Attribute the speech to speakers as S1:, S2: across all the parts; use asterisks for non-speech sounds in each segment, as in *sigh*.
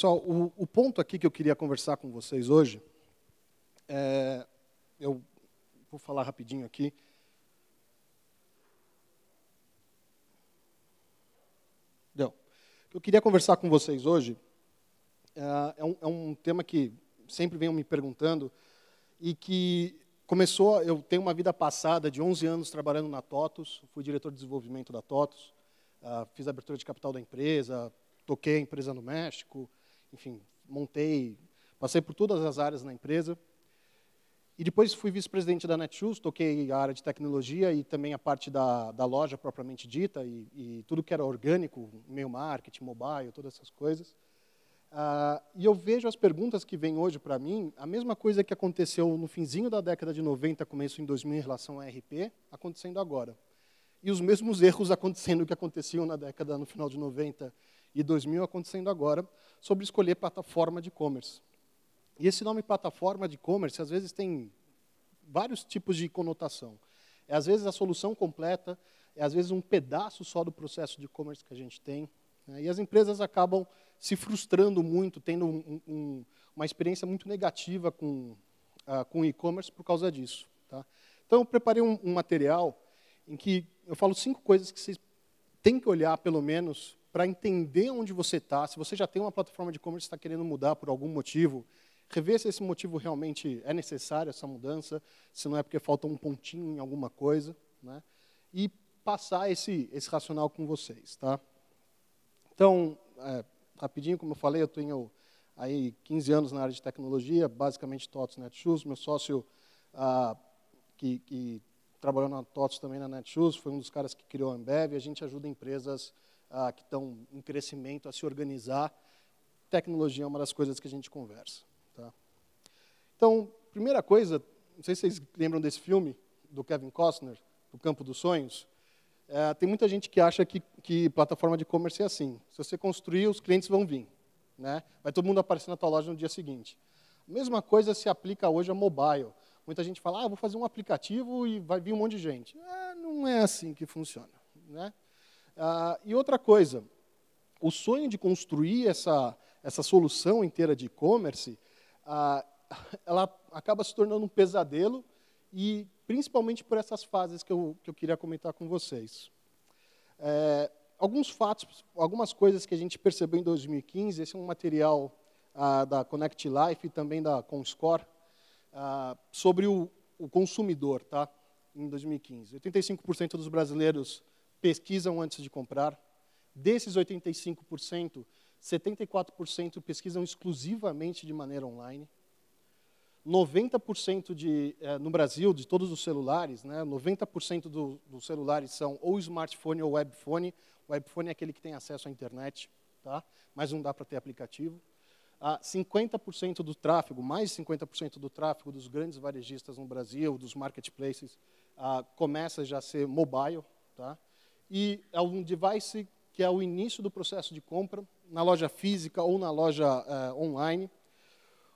S1: Pessoal, o, o, ponto aqui que eu queria conversar com vocês hoje, é, eu vou falar rapidinho aqui. Deu. Eu queria conversar com vocês hoje é, é um, é um tema que sempre venham me perguntando e que começou, eu tenho uma vida passada de 11 anos trabalhando na TOTUS, fui diretor de desenvolvimento da TOTUS, ah, fiz a abertura de capital da empresa, toquei a empresa no México, enfim, montei, passei por todas as áreas na empresa. E depois fui vice-presidente da Netshoes, toquei a área de tecnologia e também a parte da, da loja propriamente dita e, e tudo que era orgânico, meio marketing, mobile, todas essas coisas. Ah, e eu vejo as perguntas que vêm hoje para mim, a mesma coisa que aconteceu no finzinho da década de 90, começo em 2000 em relação a RP, acontecendo agora. E os mesmos erros *laughs* acontecendo que aconteciam na década, no final de 90 e 2000 acontecendo agora, sobre escolher plataforma de e-commerce. E esse nome plataforma de e-commerce, às vezes, tem vários tipos de conotação. É, às vezes, a solução completa, é, às vezes, um pedaço só do processo de e-commerce que a gente tem. Né? E as empresas acabam se frustrando muito, tendo um, um, uma experiência muito negativa com, uh, com e-commerce por causa disso. Tá? Então, eu preparei um, um material em que eu falo cinco coisas que vocês têm que olhar, pelo menos, para entender onde você está, se você já tem uma plataforma de e-commerce e está querendo mudar por algum motivo, rever se esse motivo realmente é necessário, essa mudança, se não é porque falta um pontinho em alguma coisa, né? e passar esse, esse racional com vocês. Tá? Então, é, rapidinho, como eu falei, eu tenho aí 15 anos na área de tecnologia, basicamente TOTS Netshoes, meu sócio ah, que, que trabalhou na Totos também na Netshoes, foi um dos caras que criou a Ambev, a gente ajuda empresas ah, que estão em crescimento a se organizar. Tecnologia é uma das coisas que a gente conversa. Tá? Então, primeira coisa, não sei se vocês lembram desse filme do Kevin Costner, do Campo dos Sonhos. É, tem muita gente que acha que, que plataforma de e-commerce é assim. Se você construir, os clientes vão vir. Né? Vai todo mundo aparecer na tua loja no dia seguinte. A mesma coisa se aplica hoje a mobile. Muita gente fala, ah, vou fazer um aplicativo e vai vir um monte de gente. É, não é assim que funciona. Né? Ah, e outra coisa, o sonho de construir essa, essa solução inteira de e-commerce, ah, *laughs* ela acaba se tornando um pesadelo, e principalmente por essas fases que eu, que eu queria comentar com vocês. É, alguns fatos, algumas coisas que a gente percebeu em 2015, esse é um material ah, da Connect Life e também da Conscore, ah, sobre o, o, consumidor tá, em 2015. 85% dos brasileiros pesquisam antes de comprar. Desses 85%, 74% pesquisam exclusivamente de maneira online. 90% de, eh, no Brasil, de todos os celulares, né, 90% do, dos celulares são ou smartphone ou webphone. O webphone é aquele que tem acesso à internet, tá? mas não dá para ter aplicativo. Ah, 50% do tráfego, mais de 50% do tráfego dos grandes varejistas no Brasil, dos marketplaces, ah, começa já a ser mobile. Tá? e é um device que é o início do processo de compra, na loja física ou na loja eh, online.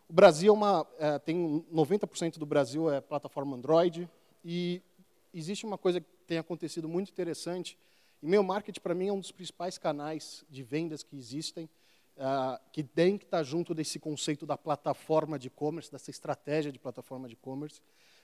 S1: O Brasil é uma, eh, tem 90% do Brasil é plataforma Android, e existe uma coisa que tem acontecido muito interessante, e meu marketing, para mim, é um dos principais canais de vendas que existem, uh, que tem que estar tá junto desse conceito da plataforma de e-commerce, dessa estratégia de plataforma de e-commerce.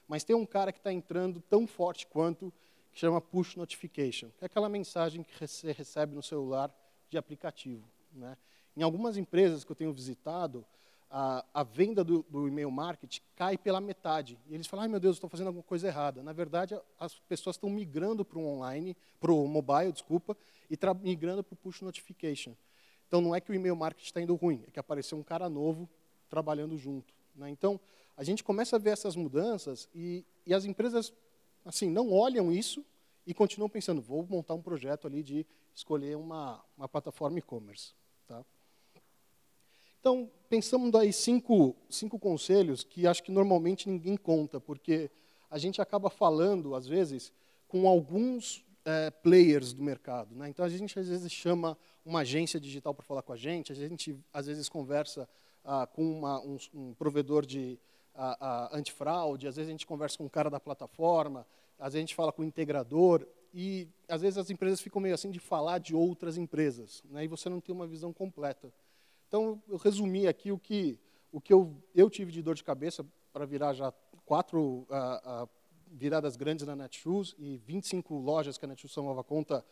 S1: Mas tem um cara que está entrando tão forte quanto, que chama push notification, que é aquela mensagem que você recebe no celular de aplicativo. Né? Em algumas empresas que eu tenho visitado, a, a venda do, do, e-mail marketing cai pela metade. E eles falam, ai meu Deus, estou fazendo alguma coisa errada. Na verdade, as pessoas estão migrando para o online, para o mobile, desculpa, e migrando para o push notification. Então, não é que o e-mail marketing está indo ruim, é que apareceu um cara novo trabalhando junto. Né? Então, a gente começa a ver essas mudanças e, e as empresas assim não olham isso e continuam pensando, vou montar um projeto ali de escolher uma, uma plataforma e-commerce. Tá? Então, pensamos aí cinco, cinco conselhos que acho que normalmente ninguém conta, porque a gente acaba falando, às vezes, com alguns é, players do mercado. Né? Então, a gente, às vezes, chama uma agência digital para falar com a gente, a gente, às vezes, conversa ah, com uma, um, um, provedor de ah, ah, antifraude, às vezes, a gente conversa com um cara da plataforma, às vezes a gente fala com o integrador, e às vezes as empresas ficam meio assim de falar de outras empresas, né, e você não tem uma visão completa. Então, eu resumi aqui o que, o que eu, eu tive de dor de cabeça para virar já quatro uh, uh, viradas grandes na Netshoes e 25 lojas que a Netshoes tomava conta,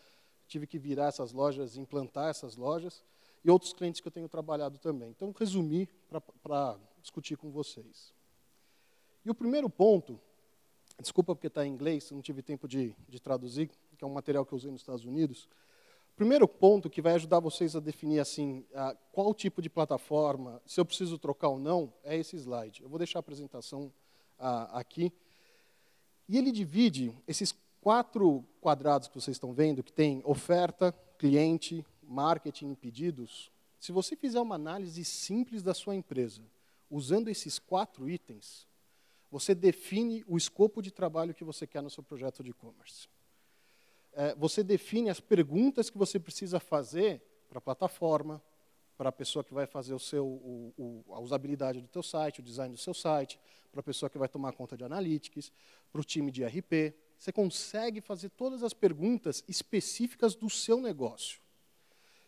S1: tive que virar essas lojas, implantar essas lojas, e outros clientes que eu tenho trabalhado também. Então, resumi para discutir com vocês. E o primeiro ponto Desculpa porque está em inglês, não tive tempo de, de traduzir, que é um material que eu usei nos Estados Unidos. Primeiro ponto que vai ajudar vocês a definir assim, a qual tipo de plataforma, se eu preciso trocar ou não, é esse slide. Eu vou deixar a apresentação a, aqui. E ele divide esses quatro quadrados que vocês estão vendo, que tem oferta, cliente, marketing e pedidos. Se você fizer uma análise simples da sua empresa, usando esses quatro itens, você define o escopo de trabalho que você quer no seu projeto de e-commerce. É, você define as perguntas que você precisa fazer para a plataforma, para a pessoa que vai fazer o seu, o, o, a usabilidade do teu site, o design do seu site, para a pessoa que vai tomar conta de analytics, para o time de RP. Você consegue fazer todas as perguntas específicas do seu negócio.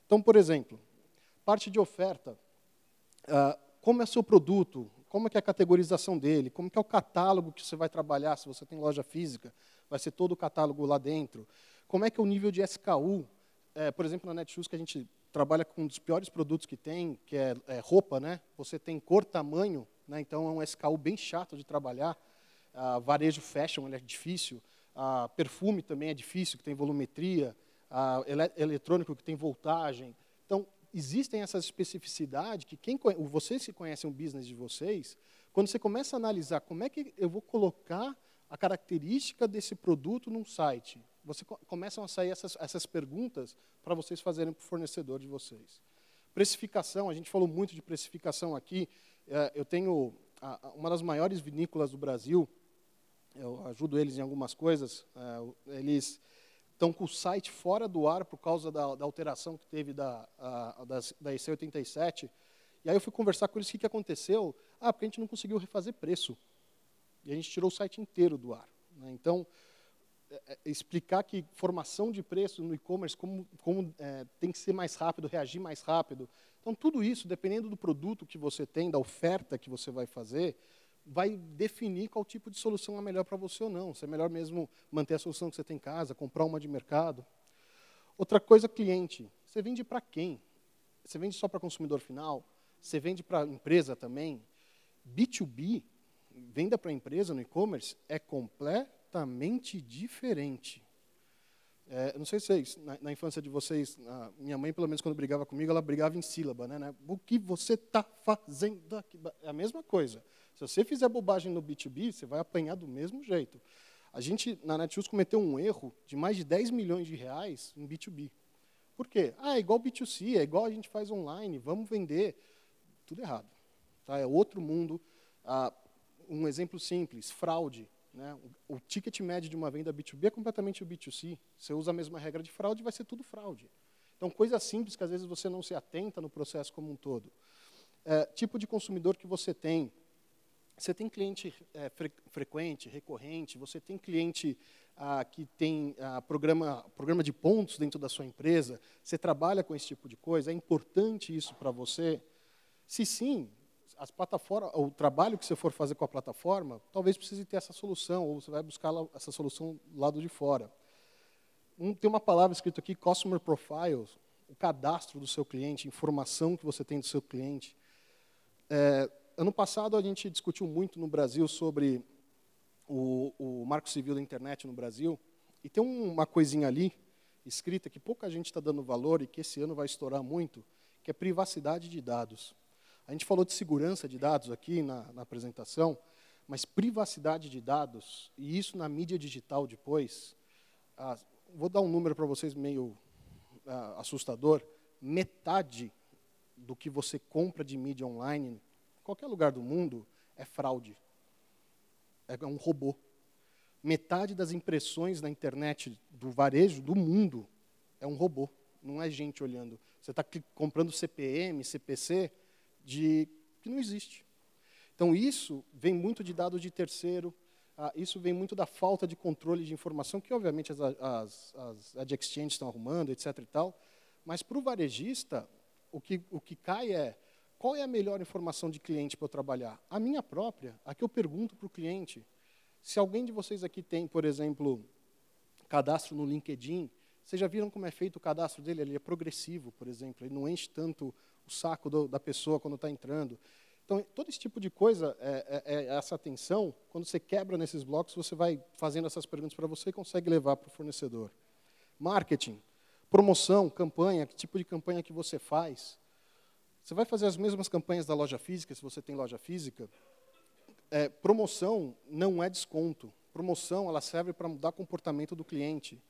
S1: Então, por exemplo, parte de oferta, uh, como é seu produto, como é, é a categorização dele, como é o catálogo que você vai trabalhar, se você tem loja física, vai ser todo o catálogo lá dentro. Como é que é o nível de SKU, é, por exemplo, na Netshoes, que a gente trabalha com um dos piores produtos que tem, que é, é roupa, né? Você tem cor, tamanho, né? então é um SKU bem chato de trabalhar. Ah, varejo fashion é difícil. Ah, perfume também é difícil, que tem volumetria. Ah, é eletrônico, que tem voltagem existem essas especificidades que quem vocês que conhecem o business de vocês, quando você começa a analisar como é que eu vou colocar a característica desse produto num site, você começam a sair essas, essas perguntas para vocês fazerem para o fornecedor de vocês. Precificação, a gente falou muito de precificação aqui. Eh, eu tenho uma das maiores vinícolas do Brasil, eu ajudo eles em algumas coisas. Eh, eles estão com o site fora do ar por causa da, da alteração que teve da, a, da EC87. E aí eu fui conversar com eles o que, que aconteceu. Ah, porque a gente não conseguiu refazer preço. E a gente tirou o site inteiro do ar. Né? Então, é, é, explicar que formação de preço no e-commerce, como, como é, tem que ser mais rápido, reagir mais rápido. Então, tudo isso, dependendo do produto que você tem, da oferta que você vai fazer, vai definir qual tipo de solução é melhor para você ou não. Se é melhor mesmo manter a solução que você tem em casa, comprar uma de mercado. Outra coisa, cliente. Você vende para quem? Você vende só para consumidor final? Você vende para empresa também? B2B, venda para empresa no e-commerce, é completamente diferente. É, não sei se vocês, é na, na infância de vocês, minha mãe, pelo menos quando brigava comigo, ela brigava em sílaba, né? né? O que você está fazendo aqui? É a mesma coisa. Se você fizer bobagem no B2B, você vai apanhar do mesmo jeito. A gente, na Netshoes, cometeu um erro de mais de 10 milhões de reais em B2B. Por quê? Ah, é igual B2C, é igual a gente faz online, vamos vender. Tudo errado. Tá? É outro mundo. Ah, um exemplo simples, fraude. Né? O, ticket médio de uma venda B2B é completamente o B2C. Você usa a mesma regra de fraude, vai ser tudo fraude. Então, coisa simples que às vezes você não se atenta no processo como um todo. É, tipo de consumidor que você tem. Você tem cliente é, fre frequente, recorrente, você tem cliente ah, que tem ah, programa, programa de pontos dentro da sua empresa, você trabalha com esse tipo de coisa, é importante isso para você? Se sim, as plataformas, o trabalho que você for fazer com a plataforma, talvez precise ter essa solução, ou você vai buscar essa solução do lado de fora. Um, tem uma palavra escrita aqui, Customer Profiles, o cadastro do seu cliente, informação que você tem do seu cliente. É, ano passado, a gente discutiu muito no Brasil sobre o, o marco civil da internet no Brasil, e tem uma coisinha ali, escrita, que pouca gente está dando valor e que esse ano vai estourar muito, que é privacidade de dados. A gente falou de segurança de dados aqui na, na apresentação, mas privacidade de dados, e isso na mídia digital depois, ah, vou dar um número para vocês meio ah, assustador, metade do que você compra de mídia online, em qualquer lugar do mundo, é fraude. É, é um robô. Metade das impressões na internet do varejo do mundo é um robô, não é gente olhando. Você está comprando CPM, CPC, de que não existe. Então, isso vem muito de dados de terceiro, ah, isso vem muito da falta de controle de informação, que obviamente as, as, as, exchanges estão arrumando, etc. E tal, mas para o varejista, o que, o que cai é qual é a melhor informação de cliente para eu trabalhar? A minha própria, a que eu pergunto para o cliente. Se alguém de vocês aqui tem, por exemplo, cadastro no LinkedIn, vocês já viram como é feito o cadastro dele? Ele é progressivo, por exemplo, ele não enche tanto o saco do, da pessoa quando está entrando. Então, todo esse tipo de coisa, é, é, é essa atenção, quando você quebra nesses blocos, você vai fazendo essas perguntas para você e consegue levar para o fornecedor. Marketing, promoção, campanha, que tipo de campanha que você faz. Você vai fazer as mesmas campanhas da loja física, se você tem loja física. É, promoção não é desconto. Promoção ela serve para mudar o comportamento do cliente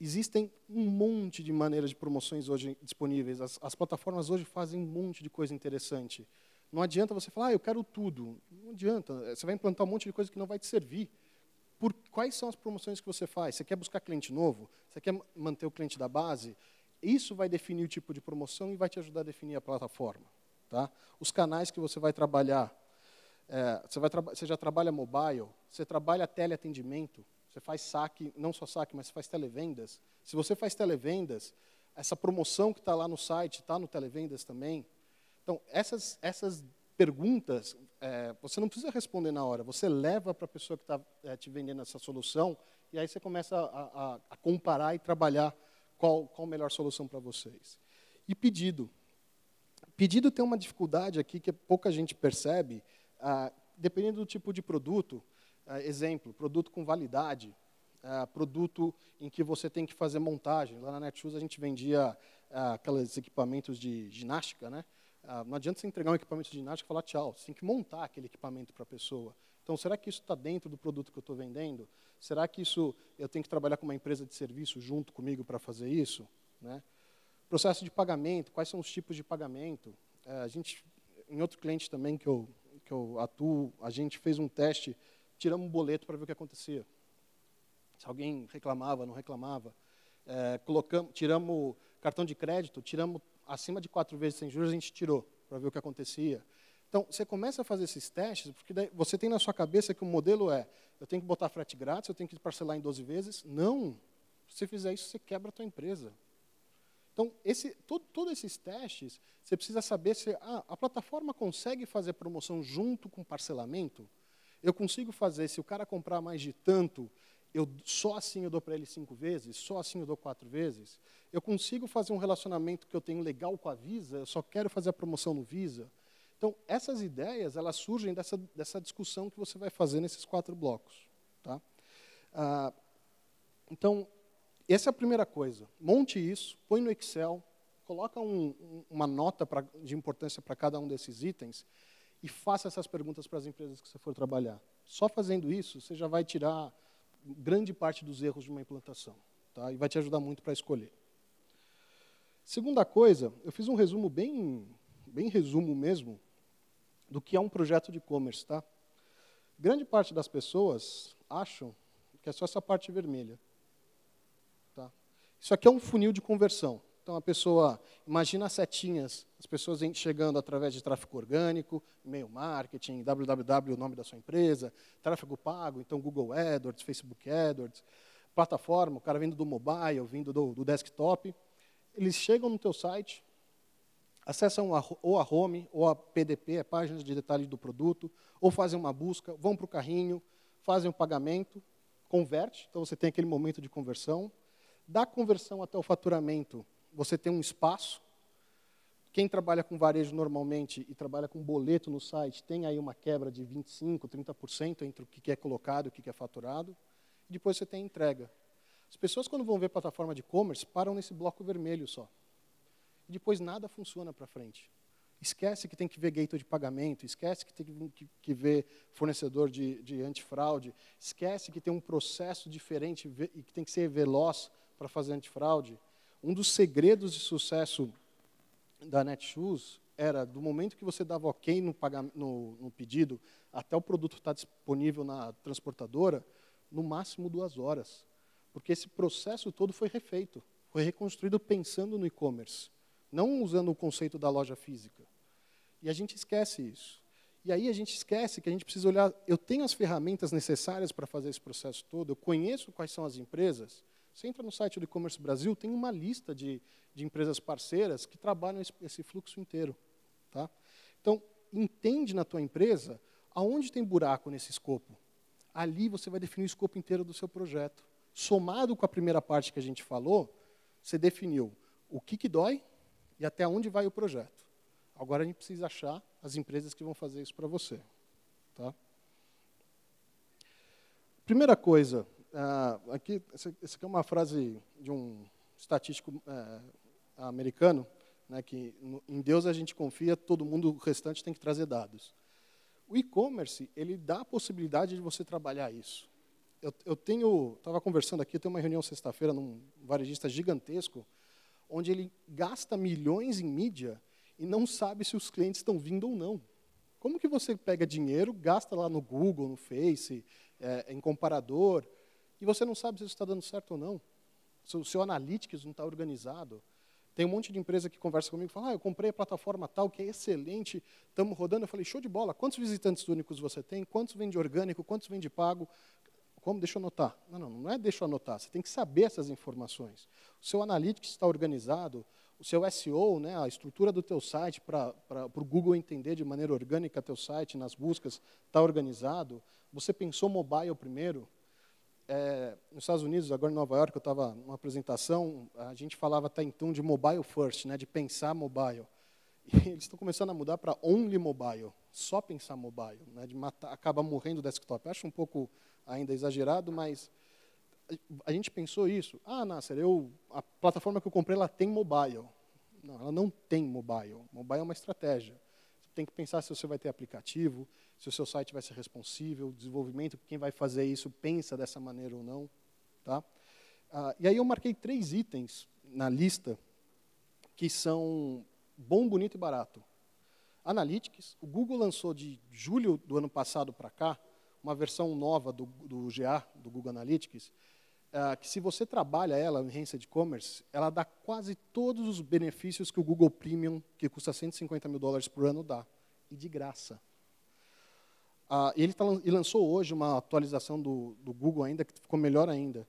S1: existem um monte de maneiras de promoções hoje disponíveis. As, as, plataformas hoje fazem um monte de coisa interessante. Não adianta você falar, ah, eu quero tudo. Não adianta. É, você vai implantar um monte de coisa que não vai te servir. Por quais são as promoções que você faz? Você quer buscar cliente novo? Você quer manter o cliente da base? Isso vai definir o tipo de promoção e vai te ajudar a definir a plataforma. Tá? Os canais que você vai trabalhar. É, você, vai tra você já trabalha mobile? Você trabalha teleatendimento? você faz saque, não só saque, mas você faz televendas. Se você faz televendas, essa promoção que está lá no site está no televendas também. Então, essas, essas perguntas, é, você não precisa responder na hora, você leva para a pessoa que está é, te vendendo essa solução, e aí você começa a, a, a comparar e trabalhar qual, qual a melhor solução para vocês. E pedido. Pedido tem uma dificuldade aqui que pouca gente percebe, ah, dependendo do tipo de produto, ah, exemplo, produto com validade, ah, produto em que você tem que fazer montagem. Lá na Netshoes a gente vendia ah, aqueles equipamentos de ginástica, né? não adianta você entregar um equipamento de ginástica e falar tchau, você tem que montar aquele equipamento para a pessoa. Então, será que isso está dentro do produto que eu estou vendendo? Será que isso eu tenho que trabalhar com uma empresa de serviço junto comigo para fazer isso? Né? Processo de pagamento, quais são os tipos de pagamento? a gente, em outro cliente também que eu, que eu atuo, a gente fez um teste tiramos um boleto para ver o que acontecia. Se alguém reclamava, não reclamava. É, colocamos, tiramos cartão de crédito, tiramos acima de quatro vezes sem juros, a gente tirou para ver o que acontecia. Então, você começa a fazer esses testes, porque você tem na sua cabeça que o modelo é, eu tenho que botar frete grátis, eu tenho que parcelar em 12 vezes. Não! Se você fizer isso, você quebra a tua empresa. Então, esse, todo, todos esses testes, você precisa saber se ah, a plataforma consegue fazer promoção junto com parcelamento eu consigo fazer, se o cara comprar mais de tanto, eu só assim eu dou para ele cinco vezes, só assim eu dou quatro vezes. Eu consigo fazer um relacionamento que eu tenho legal com a Visa, eu só quero fazer a promoção no Visa. Então, essas ideias, elas surgem dessa, dessa discussão que você vai fazer nesses quatro blocos. Tá? Ah, então, essa é a primeira coisa. Monte isso, põe no Excel, coloca um, uma nota pra, de importância para cada um desses itens e faça essas perguntas para as empresas que você for trabalhar. Só fazendo isso, você já vai tirar grande parte dos erros de uma implantação. Tá? E vai te ajudar muito para escolher. Segunda coisa, eu fiz um resumo bem, bem resumo mesmo, do que é um projeto de e-commerce. Tá? Grande parte das pessoas acham que é só essa parte vermelha. Tá? Isso aqui é um funil de conversão. Então, a pessoa, imagina as setinhas, as pessoas chegando através de tráfego orgânico, e-mail marketing, www, o nome da sua empresa, tráfego pago, então Google AdWords, Facebook AdWords, plataforma, o cara vindo do mobile, vindo do, do desktop. Eles chegam no teu site, acessam a, ou a home, ou a PDP, a página de detalhes do produto, ou fazem uma busca, vão para o carrinho, fazem o um pagamento, converte, então você tem aquele momento de conversão. Da conversão até o faturamento, você tem um espaço. Quem trabalha com varejo normalmente e trabalha com boleto no site tem aí uma quebra de 25%, 30% entre o que é colocado e o que é faturado. E depois você tem a entrega. As pessoas, quando vão ver plataforma de e-commerce, param nesse bloco vermelho só. E depois nada funciona para frente. Esquece que tem que ver gateway de pagamento, esquece que tem que, que ver fornecedor de, de antifraude, esquece que tem um processo diferente e que tem que ser veloz para fazer antifraude. Um dos segredos de sucesso da Netshoes era do momento que você dava ok no, no, no pedido até o produto estar tá disponível na transportadora, no máximo duas horas. Porque esse processo todo foi refeito, foi reconstruído pensando no e-commerce, não usando o conceito da loja física. E a gente esquece isso. E aí a gente esquece que a gente precisa olhar, eu tenho as ferramentas necessárias para fazer esse processo todo, eu conheço quais são as empresas, você entra no site do e-commerce Brasil, tem uma lista de, de empresas parceiras que trabalham esse, esse fluxo inteiro. Tá? Então, entende na tua empresa aonde tem buraco nesse escopo. Ali você vai definir o escopo inteiro do seu projeto. Somado com a primeira parte que a gente falou, você definiu o que, que dói e até onde vai o projeto. Agora a gente precisa achar as empresas que vão fazer isso para você. Tá? Primeira coisa, ah, aqui, essa, essa aqui é uma frase de um estatístico é, americano, né, que no, em Deus a gente confia, todo mundo restante tem que trazer dados. O e-commerce, ele dá a possibilidade de você trabalhar isso. Eu, eu tenho, estava conversando aqui, tem tenho uma reunião sexta-feira num varejista gigantesco, onde ele gasta milhões em mídia e não sabe se os clientes estão vindo ou não. Como que você pega dinheiro, gasta lá no Google, no Face, é, em comparador, e você não sabe se isso está dando certo ou não. Se o seu analytics não está organizado. Tem um monte de empresa que conversa comigo e fala: ah, eu comprei a plataforma tal, que é excelente, estamos rodando. Eu falei: show de bola, quantos visitantes únicos você tem? Quantos vende orgânico? Quantos vende pago? Como? Deixa eu anotar. Não, não, não é deixa eu anotar. Você tem que saber essas informações. O seu analytics está organizado, o seu SEO, né, a estrutura do teu site para o Google entender de maneira orgânica teu site nas buscas está organizado. Você pensou mobile primeiro? é, nos Estados Unidos, agora em Nova York, eu estava numa apresentação, a gente falava até então de mobile first, né, de pensar mobile. E *laughs* eles estão começando a mudar para only mobile, só pensar mobile, né, de matar, acabar morrendo o desktop. Eu acho um pouco ainda exagerado, mas a gente pensou isso. Ah, Nasser, eu, a plataforma que eu comprei ela tem mobile. Não, ela não tem mobile. Mobile é uma estratégia. Você tem que pensar se você vai ter aplicativo, se o seu site vai ser responsível, o desenvolvimento, quem vai fazer isso pensa dessa maneira ou não. Tá? Ah, e aí eu marquei três itens na lista que são bom, bonito e barato. Analytics, o Google lançou de julho do ano passado para cá uma versão nova do, do GA, do Google Analytics, ah, que se você trabalha ela em e Commerce, ela dá quase todos os benefícios que o Google Premium, que custa 150 mil dólares por ano, dá. E de graça. Ah, ele, tá, ele, lançou hoje uma atualização do, do, Google ainda, que ficou melhor ainda.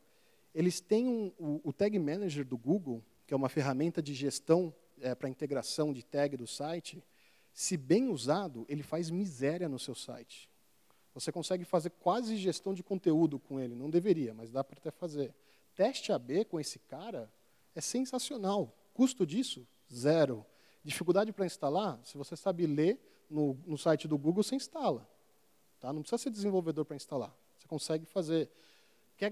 S1: Eles têm um, o, o, Tag Manager do Google, que é uma ferramenta de gestão é, eh, para integração de tag do site. Se bem usado, ele faz miséria no seu site. Você consegue fazer quase gestão de conteúdo com ele. Não deveria, mas dá para até fazer. Teste AB com esse cara é sensacional. Custo disso, zero. Dificuldade para instalar, se você sabe ler no, no site do Google, você instala. Tá? Não precisa ser desenvolvedor para instalar. Você consegue fazer. Quer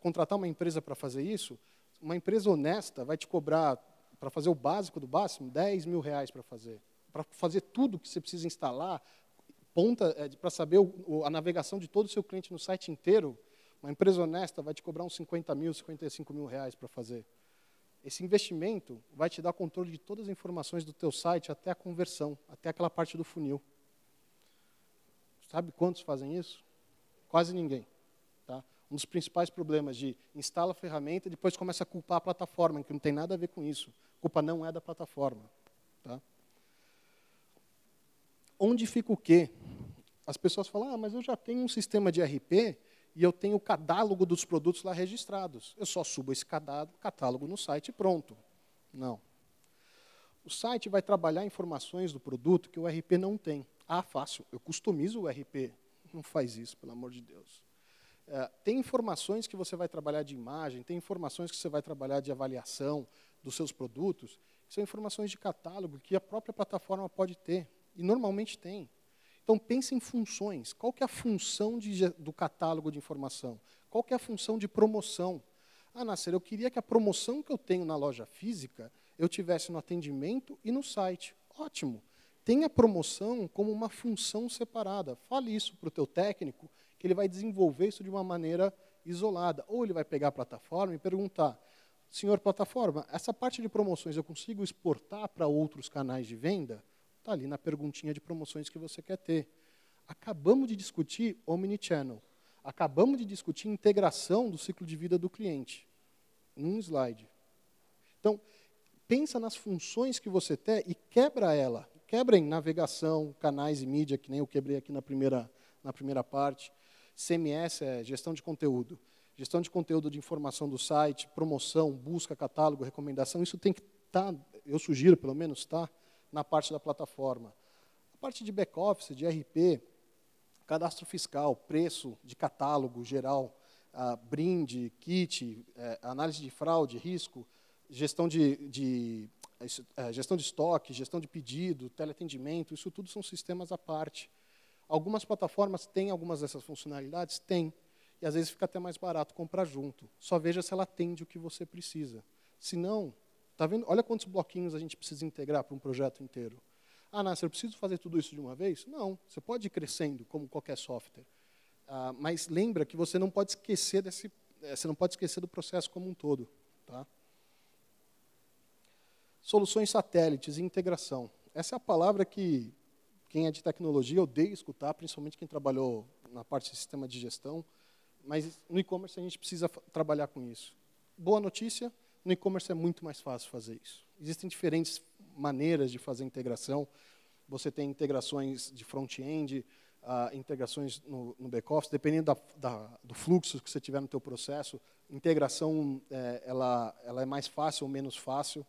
S1: contratar uma empresa para fazer isso? Uma empresa honesta vai te cobrar, para fazer o básico do básico, 10 mil reais para fazer. Para fazer tudo que você precisa instalar, ponta é, para saber o, a navegação de todo o seu cliente no site inteiro, uma empresa honesta vai te cobrar uns 50 mil, 55 mil reais para fazer. Esse investimento vai te dar controle de todas as informações do teu site até a conversão, até aquela parte do funil. Sabe quantos fazem isso? Quase ninguém. Tá? Um dos principais problemas de instala a ferramenta e depois começa a culpar a plataforma, que não tem nada a ver com isso. A culpa não é da plataforma. Tá? Onde fica o quê? As pessoas falam, ah, mas eu já tenho um sistema de RP e eu tenho o catálogo dos produtos lá registrados. Eu só subo esse catálogo no site e pronto. Não. O site vai trabalhar informações do produto que o RP não tem. Ah, fácil. Eu customizo o RP. Não faz isso, pelo amor de Deus. É, tem informações que você vai trabalhar de imagem, tem informações que você vai trabalhar de avaliação dos seus produtos, que são informações de catálogo que a própria plataforma pode ter, e normalmente tem. Então, pense em funções. Qual que é a função de, do catálogo de informação? Qual que é a função de promoção? Ah, Nasser, eu queria que a promoção que eu tenho na loja física eu tivesse no atendimento e no site. Ótimo. Tenha promoção como uma função separada. Fale isso para o teu técnico, que ele vai desenvolver isso de uma maneira isolada. Ou ele vai pegar a plataforma e perguntar, senhor plataforma, essa parte de promoções eu consigo exportar para outros canais de venda? Está ali na perguntinha de promoções que você quer ter. Acabamos de discutir Omnichannel. Acabamos de discutir integração do ciclo de vida do cliente. Num slide. Então, pensa nas funções que você tem e quebra ela. Quebrem navegação, canais e mídia, que nem eu quebrei aqui na primeira, na primeira parte. CMS é gestão de conteúdo. Gestão de conteúdo de informação do site, promoção, busca, catálogo, recomendação, isso tem que estar, tá, eu sugiro pelo menos, estar tá, na parte da plataforma. A parte de back-office, de RP, cadastro fiscal, preço de catálogo geral, ah, brinde, kit, eh, análise de fraude, risco, gestão de, de eh, gestão de estoque, gestão de pedido, teleatendimento, isso tudo são sistemas à parte. Algumas plataformas têm algumas dessas funcionalidades? Tem. E às vezes fica até mais barato comprar junto. Só veja se ela atende o que você precisa. Se não, tá vendo? Olha quantos bloquinhos a gente precisa integrar para um projeto inteiro. Ah, Nasser, eu preciso fazer tudo isso de uma vez? Não, você pode ir crescendo, como qualquer software. Ah, mas lembra que você não pode esquecer desse, eh, você não pode esquecer do processo como um todo. Tá? Soluções satélites e integração. Essa é a palavra que quem é de tecnologia odeia escutar, principalmente quem trabalhou na parte de sistema de gestão, mas no e-commerce a gente precisa trabalhar com isso. Boa notícia, no e-commerce é muito mais fácil fazer isso. Existem diferentes maneiras de fazer integração. Você tem integrações de front-end, uh, integrações no, no back-office, dependendo da, da, do fluxo que você tiver no teu processo, integração é, ela, ela é mais fácil ou menos fácil.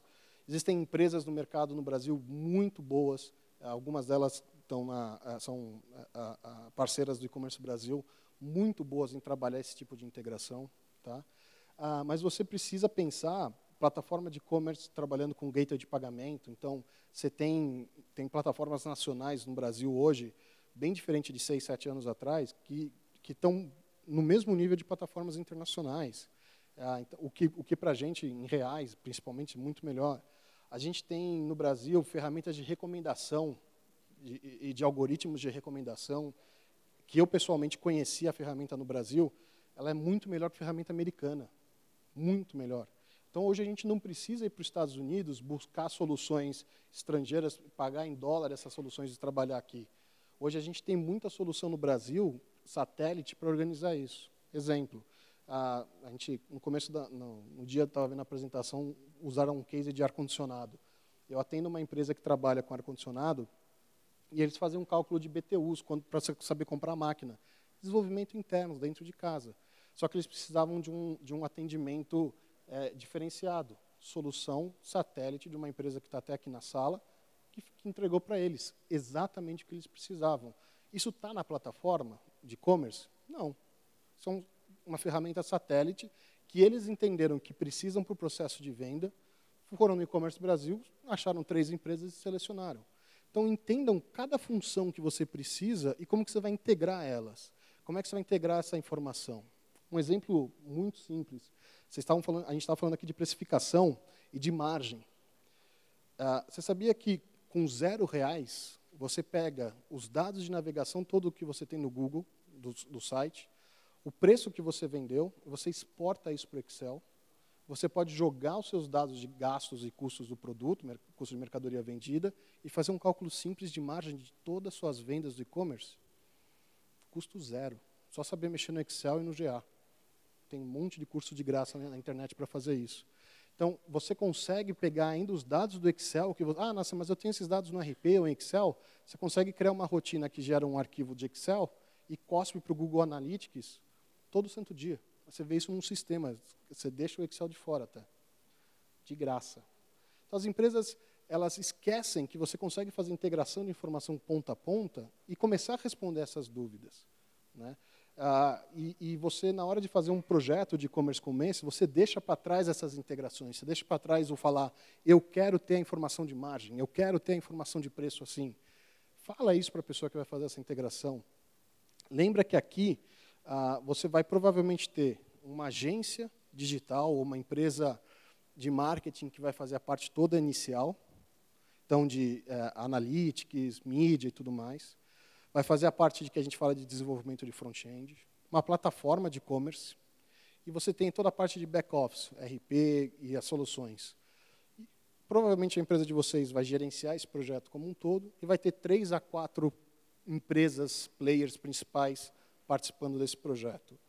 S1: Existem empresas no mercado no Brasil muito boas, eh, algumas delas estão na, eh, são eh, parceiras do e-commerce Brasil, muito boas em trabalhar esse tipo de integração. Tá? Ah, mas você precisa pensar plataforma de e-commerce trabalhando com gateway de pagamento. Então, você tem, tem plataformas nacionais no Brasil hoje, bem diferente de seis, sete anos atrás, que, que estão no mesmo nível de plataformas internacionais. Ah, então, o que, o que para a gente, em reais, principalmente, muito melhor. A gente tem no Brasil ferramentas de recomendação e de, de, de, algoritmos de recomendação que eu pessoalmente conheci a ferramenta no Brasil. Ela é muito melhor que a ferramenta americana, muito melhor. Então hoje a gente não precisa ir para os Estados Unidos buscar soluções estrangeiras, pagar em dólar essas soluções e trabalhar aqui. Hoje a gente tem muita solução no Brasil, satélite, para organizar isso. Exemplo, a, a gente, no começo da, no, no dia, estava vendo a apresentação, usaram um case de ar-condicionado. Eu atendo uma empresa que trabalha com ar-condicionado e eles fazem um cálculo de BTUs para saber comprar máquina. Desenvolvimento interno, dentro de casa. Só que eles precisavam de um, de um atendimento é, diferenciado. Solução satélite de uma empresa que está até aqui na sala, que, que entregou para eles exatamente o que eles precisavam. Isso está na plataforma de e-commerce? Não. São uma ferramenta satélite que eles entenderam que precisam para o processo de venda, foram no e-commerce Brasil, acharam três empresas e selecionaram. Então entendam cada função que você precisa e como que você vai integrar elas. Como é que você vai integrar essa informação? Um exemplo muito simples. Vocês estavam falando, a gente estava falando aqui de precificação e de margem. Ah, você sabia que com zero reais você pega os dados de navegação todo o que você tem no Google do, do site, o preço que você vendeu, você exporta isso para o Excel. Você pode jogar os seus dados de gastos e custos do produto, custo de mercadoria vendida, e fazer um cálculo simples de margem de todas as suas vendas do e-commerce. Custo zero. Só saber mexer no Excel e no GA. Tem um monte de curso de graça na internet para fazer isso. Então, você consegue pegar ainda os dados do Excel, que você, ah, nossa, mas eu tenho esses dados no RP ou em Excel. Você consegue criar uma rotina que gera um arquivo de Excel e cospe para o Google Analytics todo santo dia. Você vê isso num sistema, você deixa o Excel de fora até, de graça. Então, as empresas elas esquecem que você consegue fazer integração de informação ponta a ponta e começar a responder essas dúvidas. Né? Ah, e, e, você, na hora de fazer um projeto de e-commerce com você deixa para trás essas integrações, você deixa para trás o falar, eu quero ter a informação de margem, eu quero ter a informação de preço assim. Fala isso para a pessoa que vai fazer essa integração. Lembra que aqui ah, você vai provavelmente ter uma agência digital ou uma empresa de marketing que vai fazer a parte toda inicial, então de eh, analytics, mídia e tudo mais. Vai fazer a parte de que a gente fala de desenvolvimento de front-end, uma plataforma de e-commerce, e você tem toda a parte de back-office, RP e as soluções. E, provavelmente a empresa de vocês vai gerenciar esse projeto como um todo e vai ter três a quatro empresas, players principais participando desse projeto.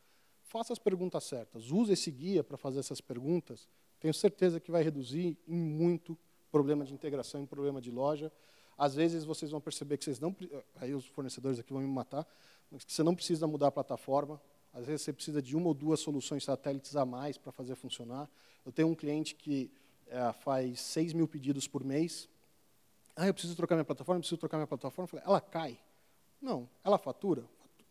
S1: Faça as perguntas certas, use esse guia para fazer essas perguntas, tenho certeza que vai reduzir em muito problema de integração e problema de loja. Às vezes vocês vão perceber que vocês não, aí os fornecedores aqui vão me matar, mas que você não precisa mudar a plataforma, às vezes você precisa de uma ou duas soluções satélites a mais para fazer funcionar. Eu tenho um cliente que é, faz 6 mil pedidos por mês. Ah, eu preciso trocar minha plataforma, preciso trocar minha plataforma. Falei, ela cai. Não, ela fatura.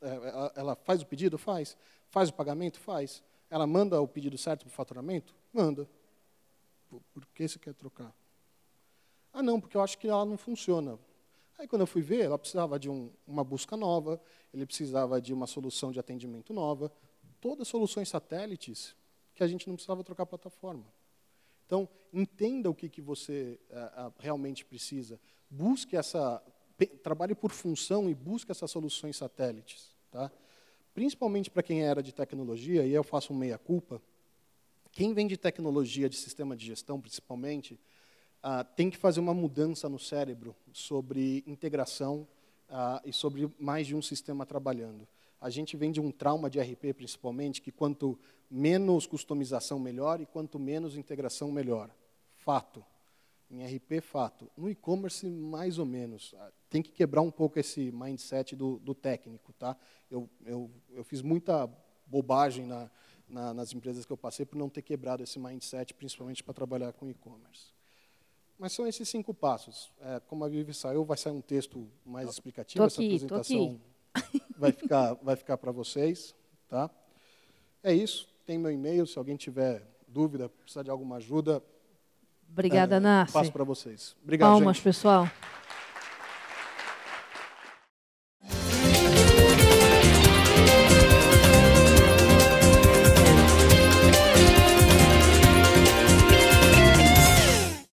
S1: É, é, ela faz o pedido? Faz. Faz o pagamento? Faz. Ela manda o pedido certo para o faturamento? Manda. Por que você quer trocar? Ah, não, porque eu acho que ela não funciona. Aí, quando eu fui ver, ela precisava de um, uma busca nova, ele precisava de uma solução de atendimento nova, todas soluções satélites que a gente não precisava trocar plataforma. Então, entenda o que, que você é, realmente precisa. Busque essa. Trabalhe por função e busque essas soluções satélites. Tá? Principalmente para quem é era de tecnologia, e eu faço um meia-culpa, quem vem de tecnologia, de sistema de gestão principalmente, ah, tem que fazer uma mudança no cérebro sobre integração ah, e sobre mais de um sistema trabalhando. A gente vem de um trauma de RP, principalmente, que quanto menos customização, melhor, e quanto menos integração, melhor. Fato em RP fato. No e-commerce, mais ou menos. Ah, tem que quebrar um pouco esse mindset do, do técnico. Tá? Eu, eu, eu fiz muita bobagem na, na, nas empresas que eu passei por não ter quebrado esse mindset, principalmente para trabalhar com e-commerce. Mas são esses cinco passos. É, como a Vivi saiu, vai sair um texto mais explicativo. Aqui, Essa apresentação *laughs* vai ficar, vai ficar para vocês. Tá? É isso. Tem meu e-mail. Se alguém tiver dúvida, precisar de alguma ajuda, Obrigada, é, Nasce. Passo para vocês. Obrigado, Palmas, gente. pessoal.